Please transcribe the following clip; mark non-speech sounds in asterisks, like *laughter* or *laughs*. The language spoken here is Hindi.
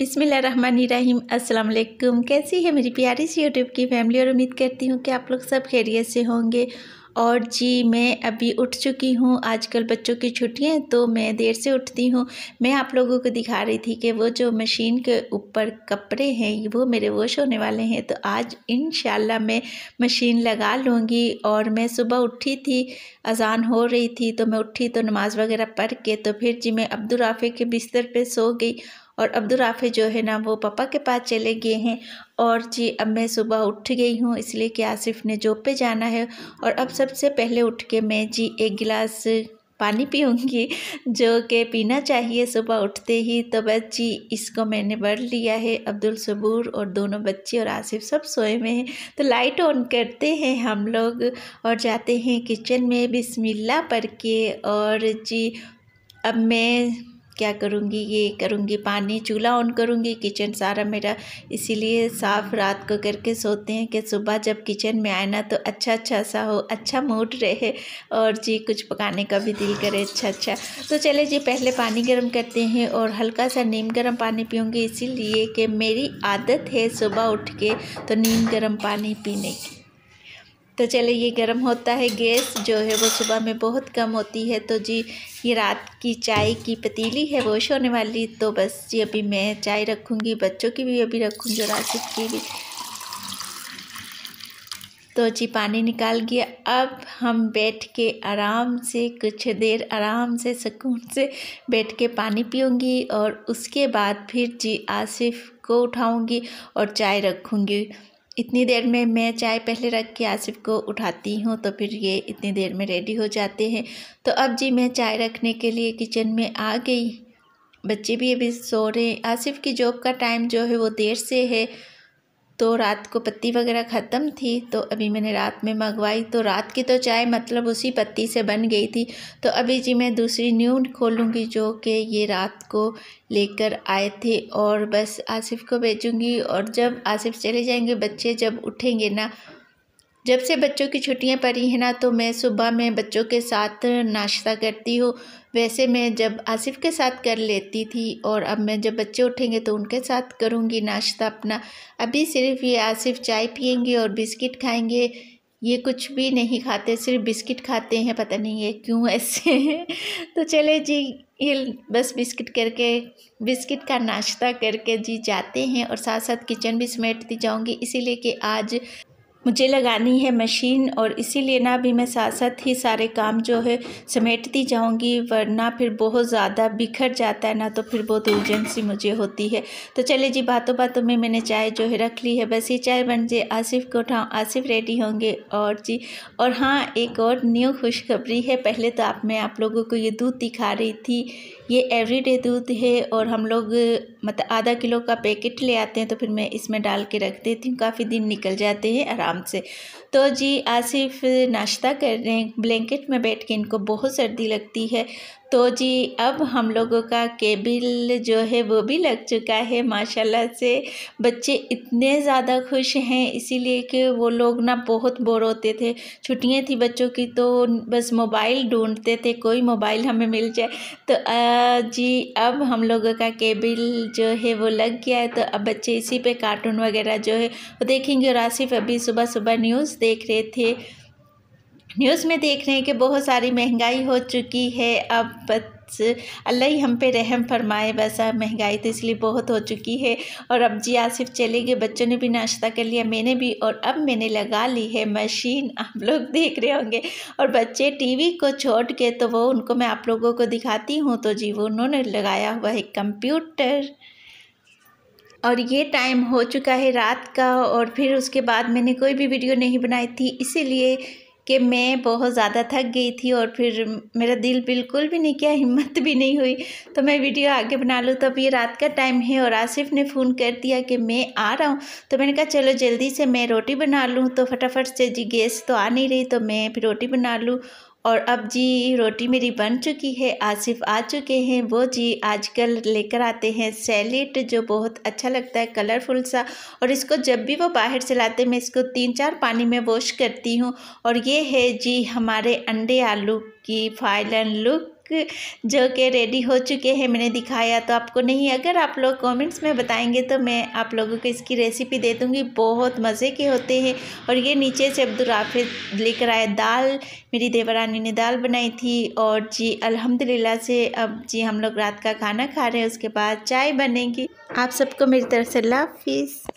बिसमीम अल्लाम कैसी है मेरी प्यारी सी यूट्यूब की फैमिली और उम्मीद करती हूँ कि आप लोग सब खैरियत से होंगे और जी मैं अभी उठ चुकी हूँ आजकल बच्चों की छुट्टियाँ हैं तो मैं देर से उठती हूँ मैं आप लोगों को दिखा रही थी कि वो जो मशीन के ऊपर कपड़े हैं वो मेरे वॉश होने वाले हैं तो आज इन मैं मशीन लगा लूँगी और मैं सुबह उठी थी अजान हो रही थी तो मैं उठी तो नमाज़ वगैरह पढ़ के तो फिर जी मैं राफे के बिस्तर पर सो गई और अब्दुलराफे जो है ना वो पापा के पास चले गए हैं और जी अब मैं सुबह उठ गई हूँ इसलिए कि आसिफ ने जॉब पे जाना है और अब सबसे पहले उठ के मैं जी एक गिलास पानी पीऊँगी जो कि पीना चाहिए सुबह उठते ही तो बस जी इसको मैंने भर लिया है अब्दुल सबूर और दोनों बच्चे और आसिफ सब सोए हुए हैं तो लाइट ऑन करते हैं हम लोग और जाते हैं किचन में बिस्मिल्लाह पढ़ के और जी अब मैं क्या करूँगी ये करूँगी पानी चूल्हा ऑन करूँगी किचन सारा मेरा इसीलिए साफ रात को करके सोते हैं कि सुबह जब किचन में आए ना तो अच्छा अच्छा सा हो अच्छा मूड रहे और जी कुछ पकाने का भी दिल करे अच्छा अच्छा तो चले जी पहले पानी गर्म करते हैं और हल्का सा नीम गर्म पानी पीऊँगी इसीलिए कि मेरी आदत है सुबह उठ के तो नीम गर्म पानी पीने की तो चले ये गर्म होता है गैस जो है वो सुबह में बहुत कम होती है तो जी ये रात की चाय की पतीली है वॉश होने वाली तो बस जी अभी मैं चाय रखूँगी बच्चों की भी अभी रखूँगी और आसिफ की भी तो जी पानी निकाल गया अब हम बैठ के आराम से कुछ देर आराम से सुकून से बैठ के पानी पीऊँगी और उसके बाद फिर जी आसिफ को उठाऊँगी और चाय रखूँगी इतनी देर में मैं चाय पहले रख के आसिफ को उठाती हूँ तो फिर ये इतनी देर में रेडी हो जाते हैं तो अब जी मैं चाय रखने के लिए किचन में आ गई बच्चे भी अभी सो रहे हैं आसिफ की जॉब का टाइम जो है वो देर से है तो रात को पत्ती वगैरह ख़त्म थी तो अभी मैंने रात में मंगवाई तो रात की तो चाय मतलब उसी पत्ती से बन गई थी तो अभी जी मैं दूसरी न्यू खोलूँगी जो कि ये रात को लेकर आए थे और बस आसिफ को भेजूँगी और जब आसिफ चले जाएंगे बच्चे जब उठेंगे ना जब से बच्चों की छुट्टियां पड़ी हैं ना तो मैं सुबह में बच्चों के साथ नाश्ता करती हूँ वैसे मैं जब आसिफ के साथ कर लेती थी और अब मैं जब बच्चे उठेंगे तो उनके साथ करूँगी नाश्ता अपना अभी सिर्फ ये आसिफ चाय पियेंगे और बिस्किट खाएँगे ये कुछ भी नहीं खाते सिर्फ बिस्किट खाते हैं पता नहीं ये क्यों ऐसे हैं *laughs* तो चले जी ये बस बिस्किट करके बिस्किट का नाश्ता करके जी जाते हैं और साथ साथ किचन भी समेटती जाऊंगी इसीलिए कि आज मुझे लगानी है मशीन और इसीलिए ना भी मैं साथ साथ ही सारे काम जो है समेटती जाऊंगी वरना फिर बहुत ज़्यादा बिखर जाता है ना तो फिर बहुत उलझनसी मुझे होती है तो चले जी बातों बातों में मैंने चाय जो है रख ली है बस ये चाय बन जाए आसिफ को उठाऊँ आसिफ रेडी होंगे और जी और हाँ एक और न्यू खुशखबरी है पहले तो आप मैं आप लोगों को ये दूध दिखा रही थी ये एवरीडे दूध है और हम लोग मतलब आधा किलो का पैकेट ले आते हैं तो फिर मैं इसमें डाल के रख देती हूँ काफ़ी दिन निकल जाते हैं आराम आराम से तो जी आसिफ नाश्ता कर रहे हैं ब्लैंकेट में बैठ के इनको बहुत सर्दी लगती है तो जी अब हम लोगों का केबिल जो है वो भी लग चुका है माशाल्लाह से बच्चे इतने ज़्यादा खुश हैं इसीलिए कि वो लोग ना बहुत बोर होते थे छुट्टियाँ थी बच्चों की तो बस मोबाइल ढूंढते थे कोई मोबाइल हमें मिल जाए तो आ, जी अब हम लोगों का केबिल जो है वो लग गया है तो अब बच्चे इसी पे कार्टून वगैरह जो है वो देखेंगे और आसिफ अभी सुबह सुबह न्यूज़ देख रहे थे न्यूज़ में देख रहे हैं कि बहुत सारी महंगाई हो चुकी है अब बस अल्लाह ही हम पे रहम फरमाए वैसा महंगाई तो इसलिए बहुत हो चुकी है और अब जी आसिफ चले गए बच्चों ने भी नाश्ता कर लिया मैंने भी और अब मैंने लगा ली है मशीन *laughs* आप लोग देख रहे होंगे और बच्चे टीवी को छोड़ के तो वो उनको मैं आप लोगों को दिखाती हूँ तो जी वो उन्होंने लगाया हुआ है कंप्यूटर और ये टाइम हो चुका है रात का और फिर उसके बाद मैंने कोई भी वीडियो नहीं बनाई थी इसीलिए कि मैं बहुत ज़्यादा थक गई थी और फिर मेरा दिल बिल्कुल भी नहीं किया हिम्मत भी नहीं हुई तो मैं वीडियो आगे बना लूँ तब तो ये रात का टाइम है और आसिफ ने फ़ोन कर दिया कि मैं आ रहा हूँ तो मैंने कहा चलो जल्दी से मैं रोटी बना लूँ तो फटाफट से जी गैस तो आ नहीं रही तो मैं फिर रोटी बना लूँ और अब जी रोटी मेरी बन चुकी है आसिफ आ चुके हैं वो जी आजकल लेकर आते हैं सैलेड जो बहुत अच्छा लगता है कलरफुल सा और इसको जब भी वो बाहर से लाते मैं इसको तीन चार पानी में वॉश करती हूँ और ये है जी हमारे अंडे आलू की फाइलन लुक जो कि रेडी हो चुके हैं मैंने दिखाया तो आपको नहीं अगर आप लोग कमेंट्स में बताएंगे तो मैं आप लोगों को इसकी रेसिपी दे दूँगी बहुत मज़े के होते हैं और ये नीचे से अब्दुलराफे लेकर आए दाल मेरी देवरानी ने दाल बनाई थी और जी अलहमदिल्ला से अब जी हम लोग रात का खाना खा रहे हैं उसके बाद चाय बनेगी आप सबको मेरी तरफ से लाफिज़